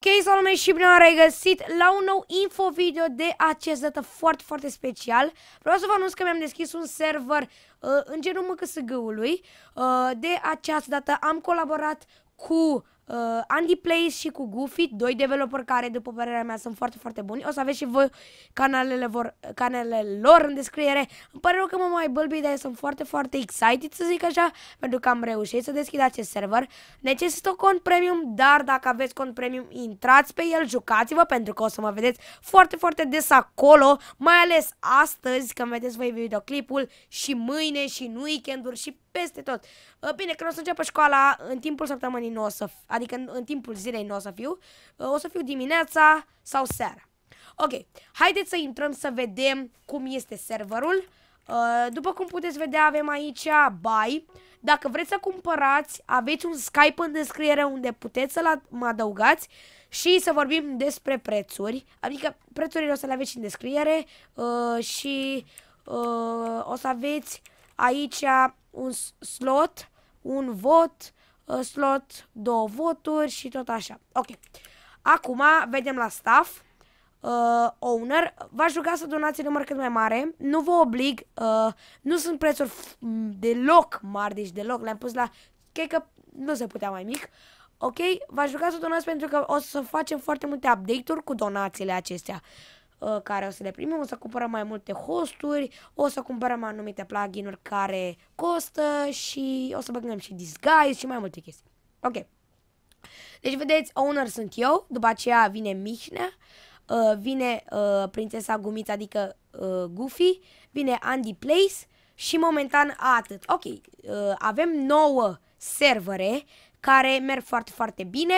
Ok, salut și bine am regăsit la un nou info video de acest dată foarte, foarte special. Vreau să vă anunț că mi-am deschis un server uh, în genul MCSG-ului. Uh, de această dată am colaborat cu uh, Andy Plays și cu Goofy, doi developeri care, după părerea mea, sunt foarte, foarte buni. O să aveți și voi canalele, vor, canalele lor în descriere. Îmi pare rău că mă mai bălbi, dar eu sunt foarte, foarte excited, să zic așa, pentru că am reușit să deschid acest server. Necesită cont premium, dar dacă aveți cont premium, intrați pe el, jucați-vă, pentru că o să mă vedeți foarte, foarte des acolo, mai ales astăzi, când vedeți voi videoclipul și mâine și în weekend și peste tot. Uh, bine, când o să înceapă școala, în timpul săptămânii nu o să... Adică adică în, în timpul zilei nu o să fiu, uh, o să fiu dimineața sau seara. Ok, haideți să intrăm să vedem cum este serverul. Uh, după cum puteți vedea, avem aici buy. Dacă vreți să cumpărați, aveți un Skype în descriere unde puteți să mă adăugați și să vorbim despre prețuri. Adică prețurile o să le aveți în descriere uh, și o să aveți aici un slot, un vot, slot, două voturi și tot așa. Ok. Acum vedem la staff. Uh, owner, v-aș ruga să donați număr cât mai mare, nu vă oblig, uh, nu sunt prețuri deloc mari, deci deloc, le-am pus la, cred că nu se putea mai mic, ok? V-aș ruga să donați pentru că o să facem foarte multe update-uri cu donațiile acestea. Uh, Uh, care o să le primim, o să cumpărăm mai multe hosturi, o să cumpărăm anumite plugin-uri care costă și o să băgăm și disguise și mai multe chestii. Ok. Deci, vedeți, owner sunt eu, după aceea vine Mihnea, uh, vine uh, prințesa Gumiță, adică Goofy, vine Andy Place și momentan atât. Ok, avem nouă servere care merg foarte, foarte bine.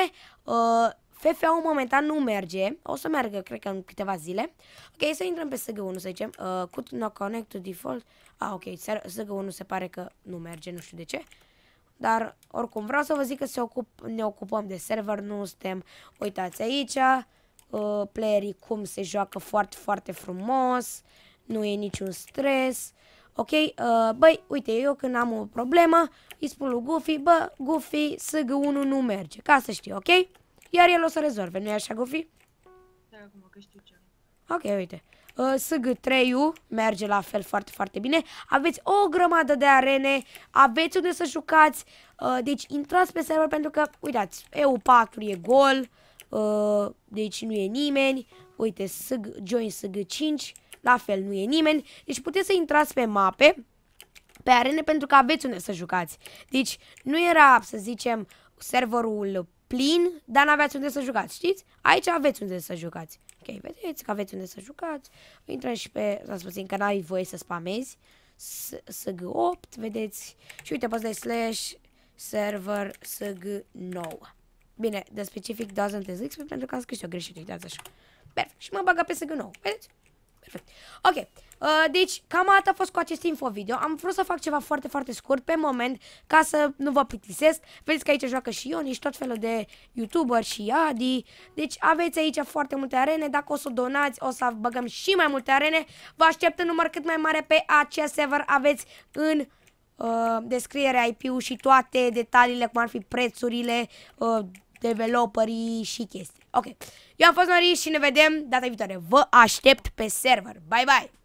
FFA-ul momentan nu merge, o să meargă, cred că în câteva zile. Ok, să intrăm pe SG1, să zicem, uh, cu no connect to default. Ah, ok, SG1 se pare că nu merge, nu știu de ce. Dar, oricum, vreau să vă zic că se ocup, ne ocupăm de server, nu suntem, uitați aici, uh, playerii cum se joacă foarte, foarte frumos, nu e niciun stres. Ok, uh, băi, uite, eu când am o problemă, îi spun lui Goofy, bă, Goofy, SG1 nu merge, ca să știu, ok? Iar el o să rezolve, nu-i așa, Gofi? Da, acum că știu ce. Ok, uite. Uh, SG3-ul merge la fel foarte, foarte bine. Aveți o grămadă de arene, aveți unde să jucați, uh, deci intrați pe server pentru că, uitați, EU4 e gol, uh, deci nu e nimeni, uite, SG, join SG5, la fel, nu e nimeni, deci puteți să intrați pe mape, pe arene pentru că aveți unde să jucați. Deci nu era, să zicem, serverul plin, dar n-aveați unde să jucați, știți? Aici aveți unde să jucați. Ok, vedeți că aveți unde să jucați. Intră și pe, să spus, că n-ai voie să spamezi. SG8, vedeți? Și uite, poți slash server SG9. Bine, de specific doesn't exist pentru că am scris eu greșit, uitați așa. Perfect. Și mă baga pe SG9, vedeți? Perfect. Ok. Uh, deci, cam atât a fost cu acest info-video. Am vrut să fac ceva foarte, foarte scurt pe moment, ca să nu vă plictisesc. Vedeți că aici joacă și Ioni și tot felul de youtuber și Adi. Deci aveți aici foarte multe arene. Dacă o să donați, o să băgăm și mai multe arene. Vă aștept în număr cât mai mare pe acest server. Aveți în uh, descriere IP-ul și toate detaliile, cum ar fi prețurile, uh, developerii și chestii. Ok, eu am fost Nori și ne vedem data viitoare. Vă aștept pe server. Bye, bye!